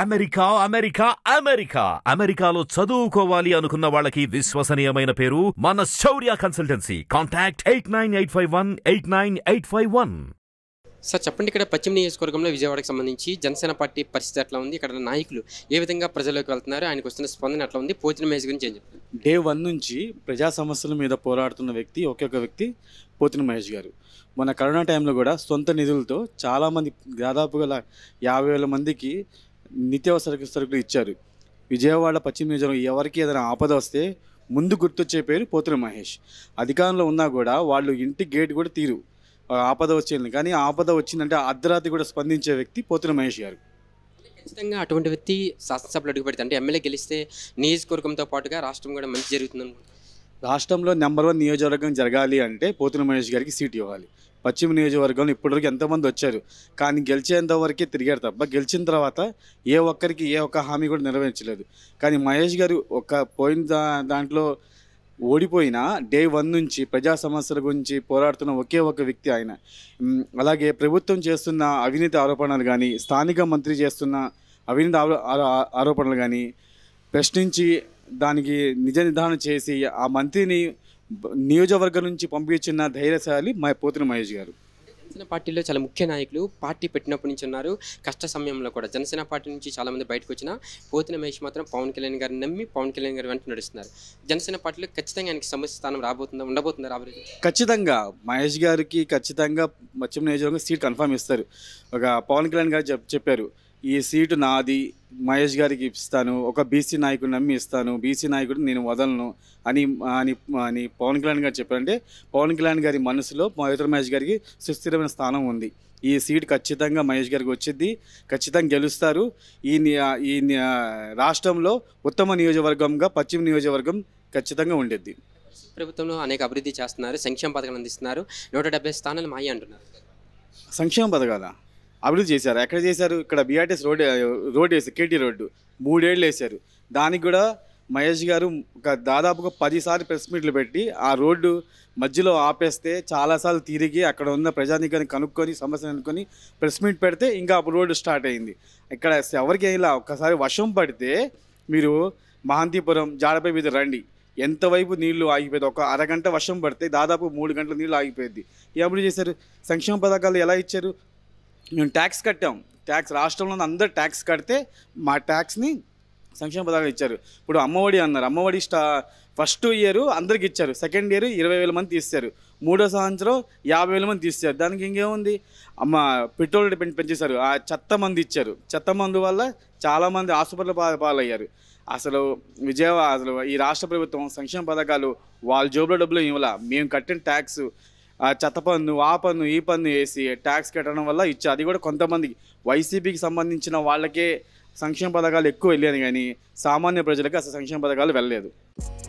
America America America అమెరికాలో చదువుకోవాలి అనుకున్న వాళ్ళకి విశ్వసనీయమైన పేరు మన Shaurya consultancy contact eight nine eight five one eight nine eight five one sir చెప్పండి ఇక్కడ పశ్చిమ నియోజకవర్గంలో విజయవాడకు సంబంధించి జనసేన పార్టీ పరిస్థితి ఎట్లా ఉంది ఇక్కడ నాయకులు ఏ విధంగా ప్రజల్లోకి వెళ్తున్నారు ఆయనకు వస్తున్న స్పందన ఎట్లా ఉంది పోతున్న మేజ్ గురించి ఏం చెప్తారు డే వన్ నుంచి ప్రజా సమస్యల మీద పోరాడుతున్న వ్యక్తి ఒకే ఒక వ్యక్తి పోతిన మహేష్ గారు మన కరోనా టైంలో కూడా సొంత నిధులతో చాలామంది దాదాపుగా యాభై వేల మందికి నిత్యావసర సరుకులు ఇచ్చారు విజయవాడ పశ్చిమ నియోజకవర్గం ఎవరికి ఏదైనా ఆపద వస్తే ముందు గుర్తొచ్చే పేరు పోతుల మహేష్ అధికారంలో ఉన్నా కూడా వాళ్ళు ఇంటి గేట్ కూడా తీరు ఆపద వచ్చింది కానీ ఆపద వచ్చిందంటే అర్ధరాత్రి కూడా స్పందించే వ్యక్తి పోతుల మహేష్ గారు ఖచ్చితంగా అటువంటి వ్యక్తి శాసనసభలో అడుగుపెడితే అంటే ఎమ్మెల్యే గెలిస్తే నియోజకవర్గంతో పాటుగా రాష్ట్రం కూడా మంచి జరుగుతుంది రాష్ట్రంలో నెంబర్ వన్ నియోజకవర్గం జరగాలి అంటే పోతుల మహేష్ గారికి సీట్ ఇవ్వాలి పశ్చిమ నియోజకవర్గంలో ఇప్పటివరకు ఎంతోమంది వచ్చారు కానీ గెలిచేంత వరకే తిరిగారు తప్ప గెలిచిన తర్వాత ఏ ఒక్కరికి ఏ ఒక్క హామీ కూడా నెరవేర్చలేదు కానీ మహేష్ గారు ఒక పోయిన దా దాంట్లో ఓడిపోయిన డే వన్ నుంచి ప్రజా సమస్యల గురించి పోరాడుతున్న ఒకే ఒక వ్యక్తి ఆయన అలాగే ప్రభుత్వం చేస్తున్న అవినీతి ఆరోపణలు కానీ స్థానిక మంత్రి చేస్తున్న అవినీతి ఆరోపణలు కానీ ప్రశ్నించి దానికి నిజ నిర్ధారణ చేసి ఆ మంత్రిని నియోజకవర్గం నుంచి పంపించిన ధైర్యశాలి మా పోతిన మహేష్ గారు జనసేన పార్టీలో చాలా ముఖ్య నాయకులు పార్టీ పెట్టినప్పటి నుంచి ఉన్నారు కష్ట సమయంలో కూడా జనసేన పార్టీ నుంచి చాలామంది బయటకు వచ్చిన పోతిన మహేష్ మాత్రం పవన్ కళ్యాణ్ గారిని నమ్మి పవన్ కళ్యాణ్ గారి వెంట నడుస్తున్నారు జనసేన పార్టీలో ఖచ్చితంగా ఆయనకి సమస్య స్థానం రాబోతుందా ఉండబోతుందా రాబోయే ఖచ్చితంగా మహేష్ గారికి ఖచ్చితంగా మత్స్యం నియోజకవర్గం సీట్ కన్ఫర్మ్ ఇస్తారు ఒక పవన్ కళ్యాణ్ గారు చెప్పారు ఈ సీటు నాది మహేష్ గారికి ఇస్తాను ఒక బీసీ నాయకుడిని నమ్మి ఇస్తాను బీసీ నాయకుడు నేను వదలను అని అని అని పవన్ కళ్యాణ్ గారు చెప్పారంటే పవన్ కళ్యాణ్ గారి మనసులో మయూతర మహేష్ గారికి సుస్థిరమైన స్థానం ఉంది ఈ సీటు ఖచ్చితంగా మహేష్ గారికి వచ్చింది ఖచ్చితంగా గెలుస్తారు ఈ ఈ రాష్ట్రంలో ఉత్తమ నియోజకవర్గంగా పశ్చిమ నియోజకవర్గం ఖచ్చితంగా ఉండేది ప్రభుత్వంలో అనేక అభివృద్ధి చేస్తున్నారు సంక్షేమ పథకాలు అందిస్తున్నారు నూట డెబ్బై స్థానాలు మాయ అంటున్నారు సంక్షేమ పథకాలా అభివృద్ధి చేశారు ఎక్కడ చేశారు ఇక్కడ బీఆర్టీఎస్ రోడ్ రోడ్ వేసారు కేటీ రోడ్డు మూడేళ్ళు వేశారు దానికి కూడా మహేష్ గారు ఒక దాదాపుగా పదిసార్లు ప్రెస్ మీట్లు పెట్టి ఆ రోడ్డు మధ్యలో ఆపేస్తే చాలాసార్లు తిరిగి అక్కడ ఉన్న ప్రజానికాన్ని కనుక్కొని సమస్యను అనుకొని ప్రెస్ మీట్ పెడితే ఇంకా అప్పుడు రోడ్డు స్టార్ట్ అయింది ఇక్కడ ఎవరికి ఇలా ఒక్కసారి వర్షం పడితే మీరు మహాంతిపురం జాడపై మీద రండి ఎంతవైపు నీళ్లు ఆగిపోయింది ఒక అరగంట వర్షం పడితే దాదాపు మూడు గంటల నీళ్లు ఆగిపోయింది ఎప్పుడు చేశారు సంక్షేమ పథకాలు ఎలా ఇచ్చారు మేము ట్యాక్స్ కట్టాం ట్యాక్స్ రాష్ట్రంలో అందరూ ట్యాక్స్ కడితే మా ట్యాక్స్ని సంక్షేమ పథకాలు ఇచ్చారు ఇప్పుడు అమ్మఒడి అన్నారు అమ్మఒడి స్టా ఫస్ట్ ఇయర్ అందరికి ఇచ్చారు సెకండ్ ఇయర్ ఇరవై వేల మంది తీస్తారు మూడో సంవత్సరం యాభై వేల మంది తీస్తారు దానికి ఇంకేముంది అమ్మ పెట్రోల్ పెంచేశారు ఆ చెత్త మంది ఇచ్చారు చెత్త మందు వల్ల చాలామంది ఆసుపత్రుల హాస్పిటల్ పాలయ్యారు అసలు విజయవాడ అసలు ఈ రాష్ట్ర ప్రభుత్వం సంక్షేమ పథకాలు వాళ్ళ జోబులో డబ్బులు ఇవ్వాల మేము కట్టిన ట్యాక్స్ చెత్త పన్ను ఆ పన్ను ఈ పన్ను వేసి ట్యాక్స్ కట్టడం వల్ల ఇచ్చి అది కూడా కొంతమందికి వైసీపీకి సంబంధించిన వాళ్ళకే సంక్షేమ పథకాలు ఎక్కువ వెళ్ళాను కానీ సామాన్య ప్రజలకు అసలు సంక్షేమ పథకాలు వెళ్ళలేదు